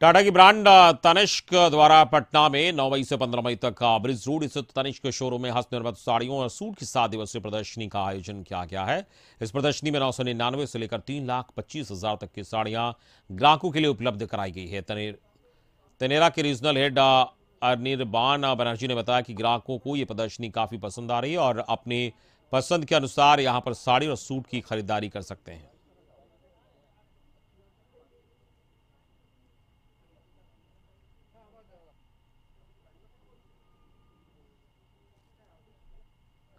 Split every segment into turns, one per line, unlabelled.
टाटा की ब्रांड तनिष्क द्वारा पटना में नौ मई से पंद्रह मई तक ब्रिज रोड स्थित तनिष्क शोरूम में हस्त निर्मित साड़ियों और सूट की सात दिवसीय प्रदर्शनी का आयोजन किया गया है इस प्रदर्शनी में नौ सौ निन्यानवे से लेकर तीन लाख पच्चीस हजार तक की साड़ियां ग्राहकों के लिए उपलब्ध कराई गई है तनेरा के रीजनल हेड अनिर्बान बनर्जी ने बताया कि ग्राहकों को ये प्रदर्शनी काफी पसंद आ रही है और अपने पसंद के अनुसार यहाँ पर साड़ी और सूट की खरीदारी कर सकते हैं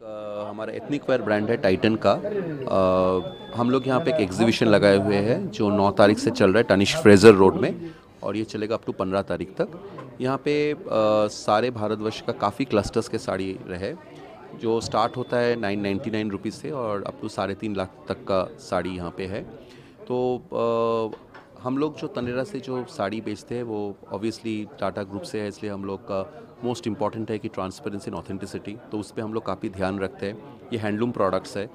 हमारा एथनिक वेयर ब्रांड है टाइटन का आ, हम लोग यहाँ पे एक एग्जीबिशन लगाए हुए हैं जो 9 तारीख से चल रहा है टनिश फ्रेजर रोड में और ये चलेगा अप टू 15 तारीख तक यहाँ पे आ, सारे भारतवर्ष का काफ़ी क्लस्टर्स के साड़ी रहे जो स्टार्ट होता है नाइन नाइन्टी नाइन रुपीज़ से और अप टू साढ़े तीन लाख तक का साड़ी यहाँ पे है तो आ, हम लोग जो तनेरा से जो साड़ी बेचते हैं वो ऑब्वियसली टाटा ग्रुप से है इसलिए हम लोग का मोस्ट इम्पॉर्टेंट है कि ट्रांसपेरेंसी एंड ऑथेंटिसिटी तो उस पर हम लोग काफ़ी ध्यान रखते हैं ये हैंडलूम प्रोडक्ट्स है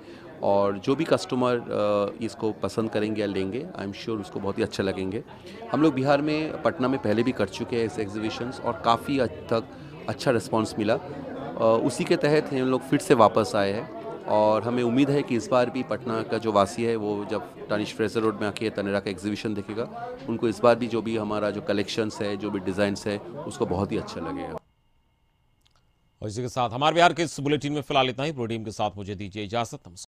और जो भी कस्टमर इसको पसंद करेंगे या लेंगे आई एम श्योर उसको बहुत ही अच्छा लगेंगे हम लोग बिहार में पटना में पहले भी कर चुके हैं इस एग्जीबिशंस और काफ़ी हद तक अच्छा रिस्पॉन्स मिला उसी के तहत हम लोग फिर से वापस आए हैं और हमें उम्मीद है कि इस बार भी पटना का जो वासी है वो जब टानिश फ्रेजर रोड में आके तनेरा का एग्जीबिशन देखेगा उनको इस बार भी जो भी हमारा जो कलेक्शंस है जो भी डिज़ाइंस है उसको बहुत ही अच्छा लगेगा
और इसी के साथ हमारे बिहार के इस बुलेटिन में फिलहाल इतना ही प्रोटीम के साथ मुझे दीजिए इजाजत नमस्कार